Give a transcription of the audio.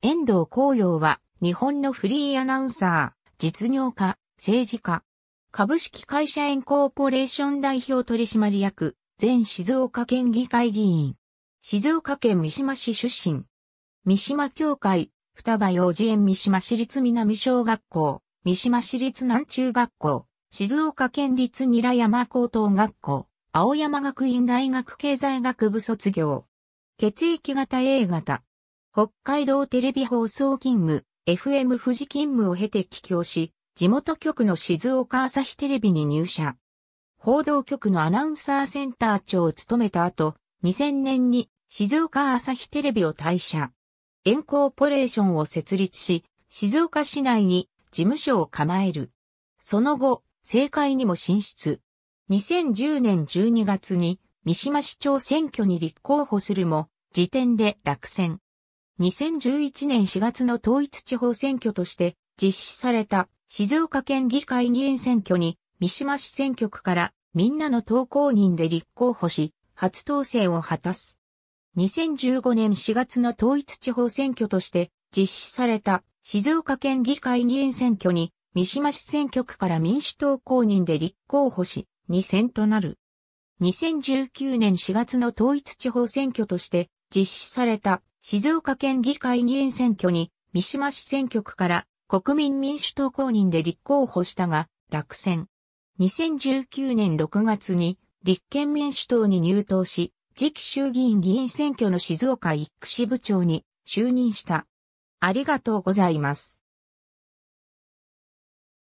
遠藤光陽は日本のフリーアナウンサー、実業家、政治家、株式会社エンコーポレーション代表取締役、前静岡県議会議員、静岡県三島市出身、三島協会、双葉幼稚園三島市立南小学校、三島市立南中学校、静岡県立ニラ山高等学校、青山学院大学経済学部卒業、血液型 A 型、北海道テレビ放送勤務、FM 富士勤務を経て帰郷し、地元局の静岡朝日テレビに入社。報道局のアナウンサーセンター長を務めた後、2000年に静岡朝日テレビを退社。エンコーポレーションを設立し、静岡市内に事務所を構える。その後、政界にも進出。2010年12月に三島市長選挙に立候補するも、時点で落選。2011年4月の統一地方選挙として実施された静岡県議会議員選挙に三島市選挙区からみんなの党公認で立候補し、初当選を果たす。2015年4月の統一地方選挙として実施された静岡県議会議員選挙に三島市選挙区から民主党公認で立候補し、2選となる。2019年4月の統一地方選挙として実施された静岡県議会議員選挙に、三島市選挙区から国民民主党公認で立候補したが、落選。2019年6月に立憲民主党に入党し、次期衆議院議員選挙の静岡1区支部長に就任した。ありがとうございます。